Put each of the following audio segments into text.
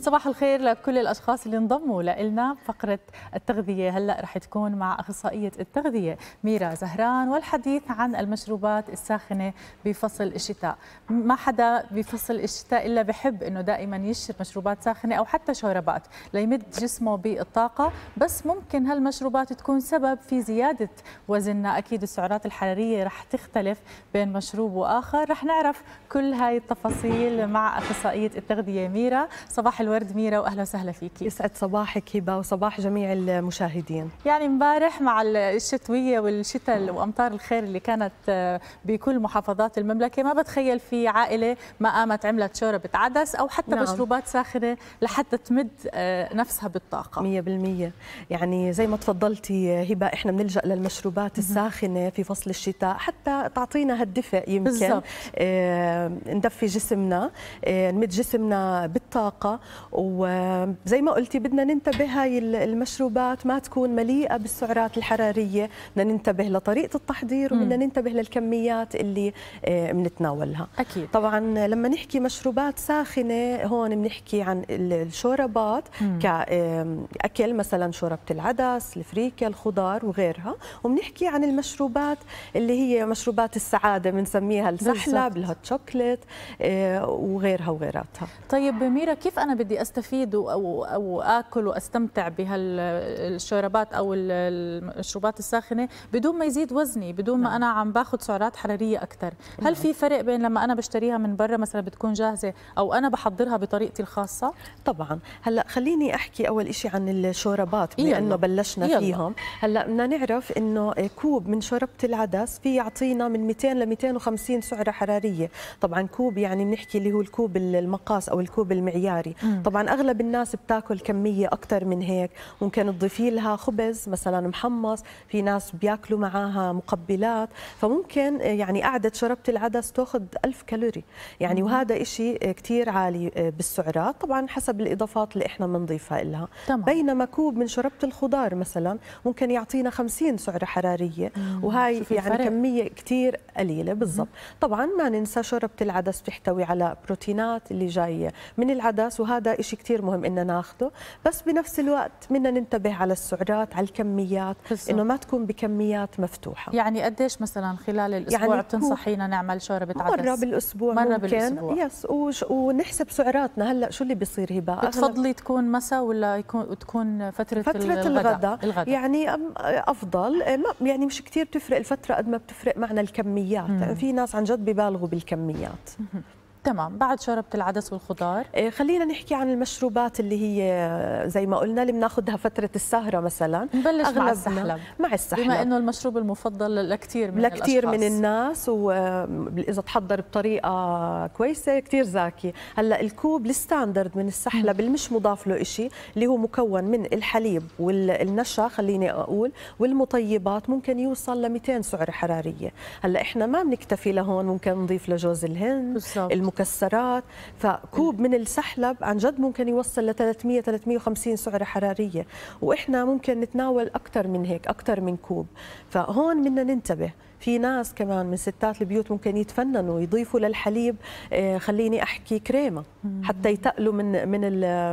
صباح الخير لكل الاشخاص اللي انضموا لنا فقره التغذيه هلا رح تكون مع اخصائيه التغذيه ميرا زهران والحديث عن المشروبات الساخنه بفصل الشتاء ما حدا بفصل الشتاء الا بحب انه دائما يشرب مشروبات ساخنه او حتى شوربات ليمد جسمه بالطاقه بس ممكن هالمشروبات تكون سبب في زياده وزننا اكيد السعرات الحراريه رح تختلف بين مشروب واخر رح نعرف كل هاي التفاصيل مع اخصائيه التغذيه ميرا صباح الورد ميرا واهلا وسهلا فيكي يسعد صباحك هبه وصباح جميع المشاهدين يعني امبارح مع الشتويه والشتاء وامطار الخير اللي كانت آه، بكل محافظات المملكه ما بتخيل في عائله ما قامت عملت شوربه عدس او حتى نعم. مشروبات ساخنه لحتى تمد آه، نفسها بالطاقه 100% يعني زي ما تفضلتي هبه احنا بنلجا للمشروبات الساخنه في فصل الشتاء حتى تعطينا هالدفء يمكن بالزبط. آه، ندفي جسمنا نمد جسمنا بالطاقة وزي ما قلتي بدنا ننتبه هاي المشروبات ما تكون مليئه بالسعرات الحراريه بدنا ننتبه لطريقه التحضير وبدنا ننتبه للكميات اللي بنتناولها آه، اكيد طبعا لما نحكي مشروبات ساخنه هون بنحكي عن الشوربات كاكل مثلا شوربه العدس الفريكه الخضار وغيرها وبنحكي عن المشروبات اللي هي مشروبات السعاده بنسميها السحلب الهوت شوكليت آه، وغيرها وغيراتها طيب ميرا كيف انا بدي بدي استفيد او او اكل واستمتع بهالشربات او المشروبات الساخنه بدون ما يزيد وزني بدون ما نعم. انا عم باخذ سعرات حراريه اكثر هل نعم. في فرق بين لما انا بشتريها من برا مثلا بتكون جاهزه او انا بحضرها بطريقتي الخاصه طبعا هلا خليني احكي اول شيء عن الشوربات بما انه بلشنا يلا. فيهم هلا بدنا نعرف انه كوب من شوربه العدس في يعطينا من 200 ل 250 سعره حراريه طبعا كوب يعني بنحكي اللي هو الكوب المقاس او الكوب المعياري طبعا اغلب الناس بتاكل كميه اكثر من هيك ممكن تضيفي لها خبز مثلا محمص في ناس بياكلوا معاها مقبلات فممكن آه، يعني قعده شربه العدس تاخذ 1000 كالوري يعني وهذا شيء آه، كثير عالي آه، بالسعرات طبعا حسب الاضافات اللي احنا بنضيفها لها تمام. بينما كوب من شربت الخضار مثلا ممكن يعطينا 50 سعره حراريه وهي يعني الفرق. كميه كثير قليله بالضبط طبعا ما ننسى شربت العدس بتحتوي على بروتينات اللي جايه من العدس وهذا هذا شيء كثير مهم إننا ناخده بس بنفس الوقت بدنا ننتبه على السعرات على الكميات إنه ما تكون بكميات مفتوحة يعني قديش مثلا خلال يعني الأسبوع يعني بتنصحينا نعمل شوربة عدس مرة بالأسبوع مرة ممكن. بالأسبوع يس ونحسب سعراتنا هلا شو اللي بيصير هبة بتفضلي تكون مساء ولا يكون تكون فترة فترة الغداء, الغداء. الغداء. يعني أفضل يعني مش كثير بتفرق الفترة قد ما بتفرق معنا الكميات يعني في ناس عن جد ببالغوا بالكميات مم. تمام بعد شربت العدس والخضار إيه، خلينا نحكي عن المشروبات اللي هي زي ما قلنا اللي بناخذها فتره السهره مثلا نبلش مع السحلب مع السحلب بما انه المشروب المفضل لكثير من لكثير من الناس واذا تحضر بطريقه كويسه كثير زاكي هلا الكوب الستاندرد من السحلب اللي مش مضاف له شيء اللي هو مكون من الحليب والنشا خليني اقول والمطيبات ممكن يوصل ل 200 سعره حراريه هلا احنا ما بنكتفي لهون ممكن نضيف لجوز الهند بالزبط. مكسرات فكوب إيه. من السحلب عن جد ممكن يوصل ل 300 350 سعره حراريه واحنا ممكن نتناول اكثر من هيك اكثر من كوب فهون بدنا ننتبه في ناس كمان من ستات البيوت ممكن يتفننوا يضيفوا للحليب آه، خليني احكي كريمه حتى يتقلوا من من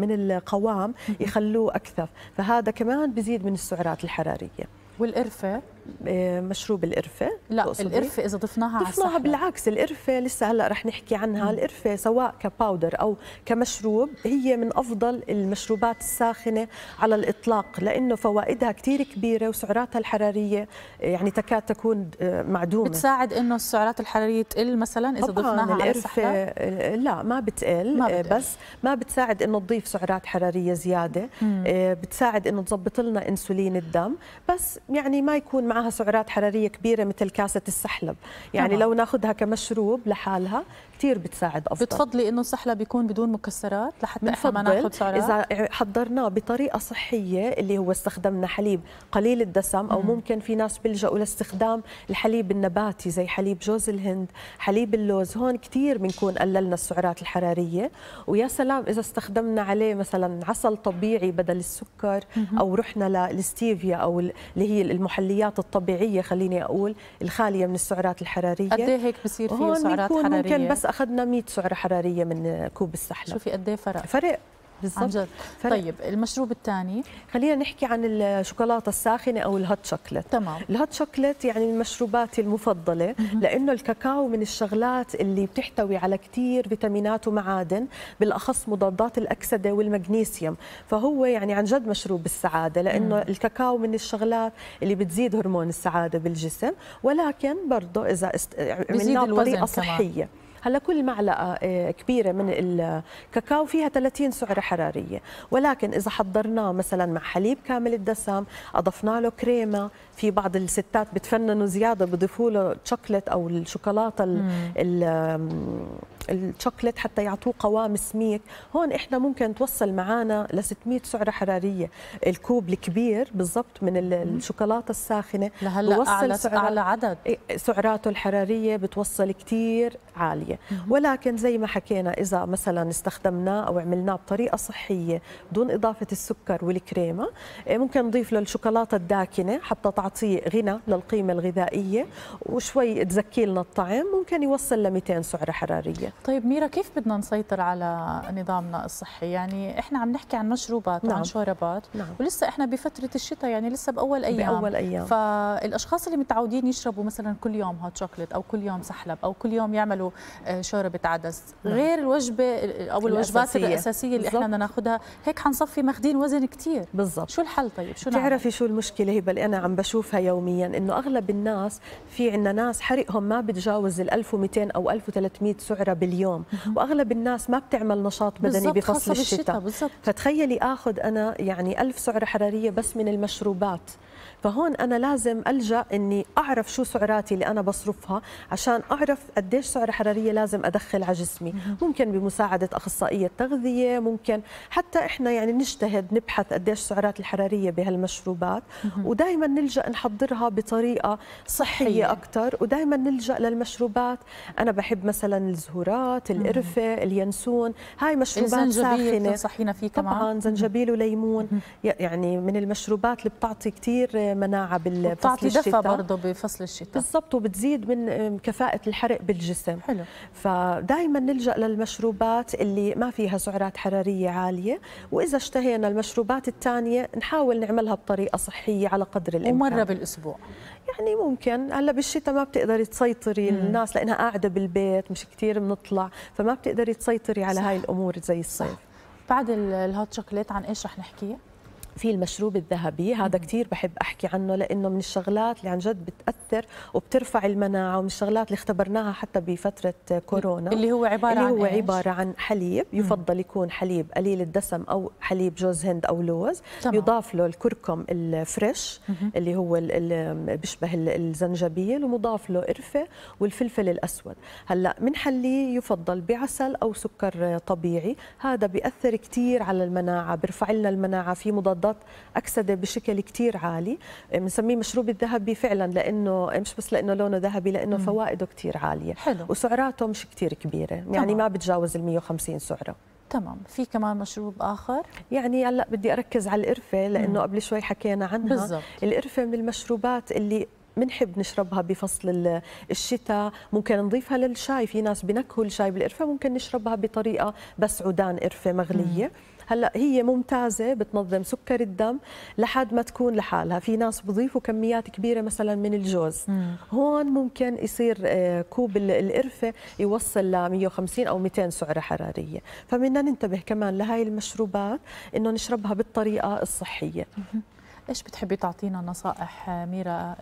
من القوام يخلوه اكثف فهذا كمان بزيد من السعرات الحراريه والقرفه آه، مشروب القرفه لا القرفه اذا ضفناها على ضفناها بالعكس القرفه لسه هلا رح نحكي عنها القرفه سواء كباودر او كمشروب هي من افضل المشروبات الساخنه على الاطلاق لانه فوائدها كثير كبيره وسعراتها الحراريه آه، يعني تكاد تكون آه، معدومه بتساعد انه السعرات الحراريه تقل مثلا اذا ضفناها على القرفه لا ما بتقل, ما بتقل بس ما بتساعد انه تضيف سعرات حراريه زياده مم. بتساعد انه تظبط لنا انسولين الدم بس يعني ما يكون مع معها سعرات حراريه كبيره مثل كاسه السحلب يعني طبعا. لو ناخذها كمشروب لحالها كثير بتساعد افضل بتفضلي انه السحلب بيكون بدون مكسرات لحتى احنا ما ناخذ سعرات اذا حضرناه بطريقه صحيه اللي هو استخدمنا حليب قليل الدسم او ممكن في ناس بيلجأوا لاستخدام الحليب النباتي زي حليب جوز الهند حليب اللوز هون كثير بنكون قللنا السعرات الحراريه ويا سلام اذا استخدمنا عليه مثلا عسل طبيعي بدل السكر او رحنا للستيفيا او اللي هي المحليات الطبيعيه خليني اقول الخاليه من السعرات الحراريه قد إيه هيك بصير فيه سعرات حراريه ممكن بس اخذنا 100 سعره حراريه من كوب السحلب شوفي قد ايه فرق فرق بالضبط طيب المشروب الثاني خلينا نحكي عن الشوكولاته الساخنه او الهوت شوكليت تمام الهوت شوكليت يعني المشروبات المفضله لانه الكاكاو من الشغلات اللي بتحتوي على كثير فيتامينات ومعادن بالاخص مضادات الاكسده والمغنيسيوم فهو يعني عن جد مشروب السعاده لانه الكاكاو من الشغلات اللي بتزيد هرمون السعاده بالجسم ولكن برضه اذا عملناه بطريقه صحيه كمان. هلا كل معلقه آه، كبيره من الكاكاو فيها 30 سعره حراريه ولكن اذا حضرناه مثلا مع حليب كامل الدسم اضفنا له كريمه في بعض الستات بتفننوا زياده بضيفوا له شوكليت او الشوكولاته الشوكليت حتى يعطوه قوام سميك هون احنا ممكن توصل معانا ل 600 سعره حراريه الكوب الكبير بالضبط من الشوكولاته الساخنه لهلا اعلى اعلى عدد إيه، سعراته الحراريه بتوصل كثير عاليه ولكن زي ما حكينا اذا مثلا استخدمناه او عملناه بطريقه صحيه دون اضافه السكر والكريمه إيه، ممكن نضيف له الشوكولاته الداكنه حتى تعطيه غنى للقيمه الغذائيه وشوي تزكي لنا الطعم ممكن يوصل ل 200 سعره حراريه طيب ميرا كيف بدنا نسيطر على نظامنا الصحي يعني احنا عم نحكي عن مشروبات نعم. وعن شوربات نعم. ولسه احنا بفتره الشتاء يعني لسه باول ايام باول ايام فالاشخاص اللي متعودين يشربوا مثلا كل يوم هوت شوكليت او كل يوم سحلب او كل يوم يعملوا آه، شوربه عدس نعم. غير الوجبه او الوجبات الأساسية, الاساسيه اللي بالزبط. احنا بدنا ناخذها هيك حنصفي ماخذين وزن كثير بالضبط شو الحل طيب شو بتعرفي شو المشكله هي اللي انا عم بشوفها يوميا انه اغلب الناس في عندنا ناس حرقهم ما بتجاوز ال 1200 او 1300 سعره باليوم واغلب الناس ما بتعمل نشاط بدني بفصل الشتاء بالزبط. فتخيلي اخذ انا يعني ألف سعره حراريه بس من المشروبات فهون انا لازم الجا اني اعرف شو سعراتي اللي انا بصرفها عشان اعرف قديش سعره حراريه لازم ادخل على جسمي ممكن بمساعده اخصائيه تغذيه ممكن حتى احنا يعني نجتهد نبحث قديش السعرات الحراريه بهالمشروبات ودائما نلجا نحضرها بطريقه صحيه اكثر ودائما نلجا للمشروبات انا بحب مثلا الزهورات البهارات القرفه اليانسون هاي مشروبات ساخنه تنصحينا فيه كمان طبعا زنجبيل وليمون يعني من المشروبات اللي بتعطي كثير مناعه بفصل الشتاء دفى برضه بفصل الشتاء بالضبط وبتزيد من كفاءه الحرق بالجسم حلو فدائما نلجا للمشروبات اللي ما فيها سعرات حراريه عاليه واذا اشتهينا المشروبات الثانيه نحاول نعملها بطريقه صحيه على قدر الامكان ومره بالاسبوع يعني ممكن هلا بالشتاء ما بتقدري تسيطري مم. الناس لانها قاعده بالبيت مش كثير بنطلع فما بتقدري تسيطري على صح. هاي الامور زي الصيف بعد الهوت شوكليت عن ايش رح نحكي في المشروب الذهبي هذا كثير بحب احكي عنه لانه من الشغلات اللي عن جد بتاثر وبترفع المناعه ومن الشغلات اللي اختبرناها حتى بفتره كورونا اللي هو عباره اللي هو عن عباره عن حليب يفضل يكون حليب قليل الدسم او حليب جوز هند او لوز طبعا. يضاف له الكركم الفريش اللي هو اللي بيشبه الزنجبيل ومضاف له قرفه والفلفل الاسود هلا حلي يفضل بعسل او سكر طبيعي هذا بياثر كثير على المناعه بيرفع لنا المناعه في مضادات مضادات اكسده بشكل كثير عالي بنسميه مشروب الذهبي فعلا لانه مش بس لانه لونه ذهبي لانه فوائده كثير عاليه حلو. وسعراته مش كثير كبيره يعني ما بتجاوز ال 150 سعره تمام في كمان مشروب اخر يعني هلا بدي اركز على القرفه لانه قبل شوي حكينا عنها بالزبط. القرفه من المشروبات اللي بنحب نشربها بفصل الشتاء ممكن نضيفها للشاي في ناس بنكهوا الشاي بالقرفه ممكن نشربها بطريقه بس عودان قرفه مغليه مم. هلا هي ممتازه بتنظم سكر الدم لحد ما تكون لحالها في ناس بضيفوا كميات كبيره مثلا من الجوز مم. هون ممكن يصير آه، كوب القرفه يوصل ل 150 او 200 سعره حراريه فبدنا ننتبه كمان لهي المشروبات انه نشربها بالطريقه الصحيه مم. ايش بتحبي تعطينا نصائح آه، ميرا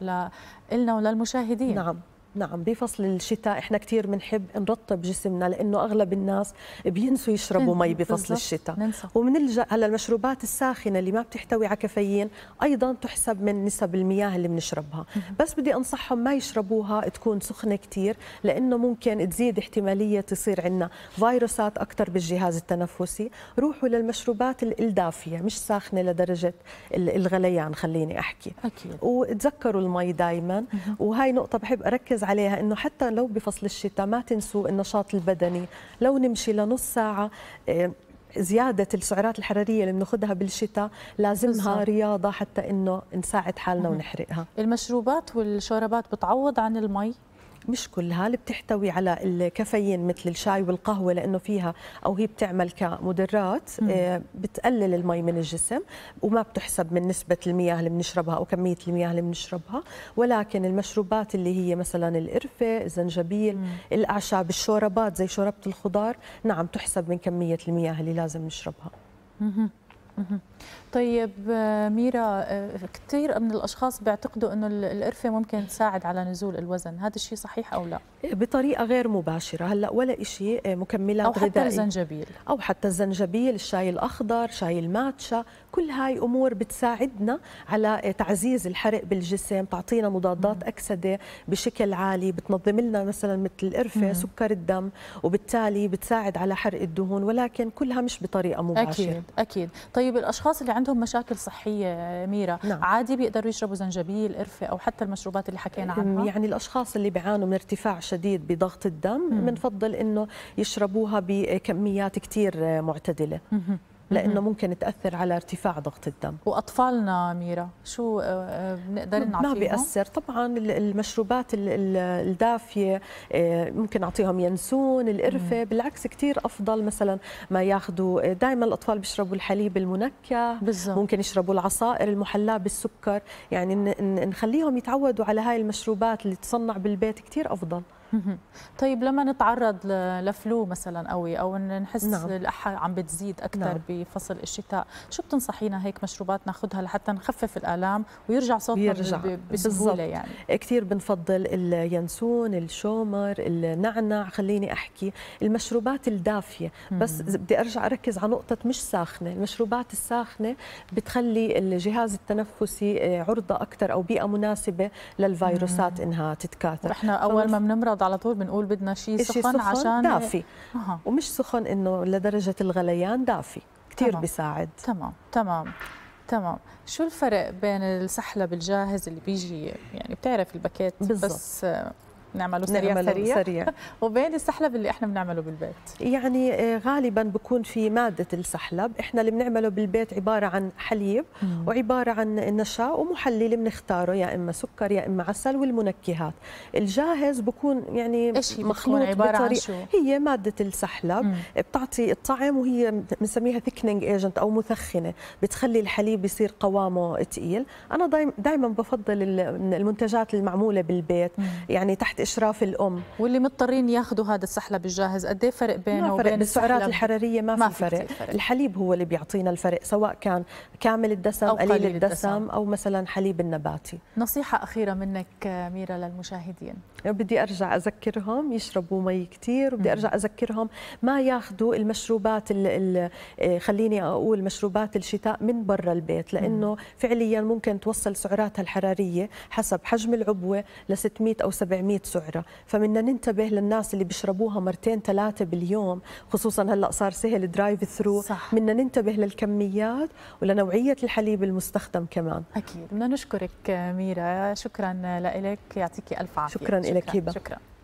لنا وللمشاهدين نعم نعم بفصل الشتاء احنا كثير بنحب نرطب جسمنا لانه اغلب الناس بينسوا يشربوا مي بفصل الشتاء وبنلجا هلا المشروبات الساخنه اللي ما بتحتوي على كافيين ايضا تحسب من نسب المياه اللي بنشربها بس بدي انصحهم ما يشربوها تكون سخنه كثير لانه ممكن تزيد احتماليه تصير عندنا فيروسات اكثر بالجهاز التنفسي روحوا للمشروبات الدافيه مش ساخنه لدرجه الغليان خليني احكي اكيد وتذكروا المي دائما وهي نقطه بحب اركز عليها انه حتى لو بفصل الشتاء ما تنسوا النشاط البدني لو نمشي لنص ساعه آه، زيادة السعرات الحرارية اللي بناخذها بالشتاء لازمها بالزبط. رياضة حتى إنه نساعد حالنا ونحرقها المشروبات والشوربات بتعوض عن المي مش كلها اللي بتحتوي على الكافيين مثل الشاي والقهوه لانه فيها او هي بتعمل كمدرات آه، بتقلل المي من الجسم وما بتحسب من نسبه المياه اللي بنشربها او كميه المياه اللي بنشربها ولكن المشروبات اللي هي مثلا القرفه الزنجبيل مم. الاعشاب الشوربات زي شوربه الخضار نعم تحسب من كميه المياه اللي لازم نشربها مم. طيب ميرا آه، كثير من الاشخاص بيعتقدوا انه القرفه ممكن تساعد على نزول الوزن، هذا الشيء صحيح او لا؟ بطريقه غير مباشره، هلا ولا شيء آه، مكملات غذائيه او حتى الزنجبيل او حتى الزنجبيل، الشاي الاخضر، شاي الماتشا، كل هاي امور بتساعدنا على تعزيز الحرق بالجسم تعطينا مضادات اكسده بشكل عالي بتنظم لنا مثلا مثل القرفه سكر الدم وبالتالي بتساعد على حرق الدهون ولكن كلها مش بطريقه مباشره اكيد اكيد طيب الاشخاص اللي عندهم مشاكل صحيه ميره نعم. عادي بيقدروا يشربوا زنجبيل قرفه او حتى المشروبات اللي حكينا عنها يعني الاشخاص اللي بيعانوا من ارتفاع شديد بضغط الدم بنفضل انه يشربوها بكميات كثير معتدله مم. لانه ممكن تاثر على ارتفاع ضغط الدم واطفالنا ميرا شو آه، آه، بنقدر نعطيهم ما بياثر طبعا المشروبات الدافيه آه، ممكن نعطيهم ينسون القرفه بالعكس كثير افضل مثلا ما ياخذوا دائما الاطفال بيشربوا الحليب المنكه بالزبط. ممكن يشربوا العصائر المحلاه بالسكر يعني نخليهم يتعودوا على هاي المشروبات اللي تصنع بالبيت كثير افضل طيب لما نتعرض لفلو مثلا قوي او نحس نعم. الاحه عم بتزيد اكثر نعم. بفصل الشتاء شو بتنصحينا هيك مشروبات ناخذها لحتى نخفف الالام ويرجع صوتنا يرجع. بسهوله يعني كثير بنفضل اليانسون الشومر النعنع خليني احكي المشروبات الدافيه بس بدي ارجع اركز على نقطه مش ساخنه المشروبات الساخنه بتخلي الجهاز التنفسي آه، عرضه اكثر او بيئه مناسبه للفيروسات انها تتكاثر احنا اول ما بنمرض على طول بنقول بدنا شيء سخن, سخن عشان دافي أه. ومش سخن انه لدرجه الغليان دافي كثير بيساعد تمام تمام تمام شو الفرق بين السحلب الجاهز اللي بيجي يعني بتعرف الباكيت بس نعمله سريع نعمله سريع, سريع. وبين السحلب اللي احنا بنعمله بالبيت يعني آه، غالبا بكون في ماده السحلب احنا اللي بنعمله بالبيت عباره عن حليب مم. وعباره عن ومحلي ومحلل بنختاره يا اما سكر يا اما عسل والمنكهات الجاهز بكون يعني إيش مخلوط عبارة عن شو؟ هي ماده السحلب مم. بتعطي الطعم وهي بنسميها ثيكنينج ايجنت او مثخنه بتخلي الحليب يصير قوامه ثقيل انا دائما بفضل المنتجات المعموله بالبيت مم. يعني تحت اشراف الام واللي مضطرين ياخذوا هذا السحلب الجاهز قد ايه فرق بينه ما فرق وبين السعرات الحراريه ما, ما في فرق. فرق الحليب هو اللي بيعطينا الفرق سواء كان كامل الدسم أو قليل, الدسم, الدسم او مثلا حليب النباتي نصيحه اخيره منك ميرا للمشاهدين بدي ارجع اذكرهم يشربوا مي كثير وبدي ارجع اذكرهم ما ياخذوا المشروبات آه، خليني اقول مشروبات الشتاء من برا البيت لانه فعليا ممكن توصل سعراتها الحراريه حسب حجم العبوه ل 600 او 700 سعر سعره فمنا ننتبه للناس اللي بيشربوها مرتين ثلاثه باليوم خصوصا هلا صار سهل درايف ثرو صح. منا ننتبه للكميات ولنوعيه الحليب المستخدم كمان اكيد بدنا نشكرك ميرا شكرا لك يعطيك الف عافيه شكرا, شكرا لك هبه شكرا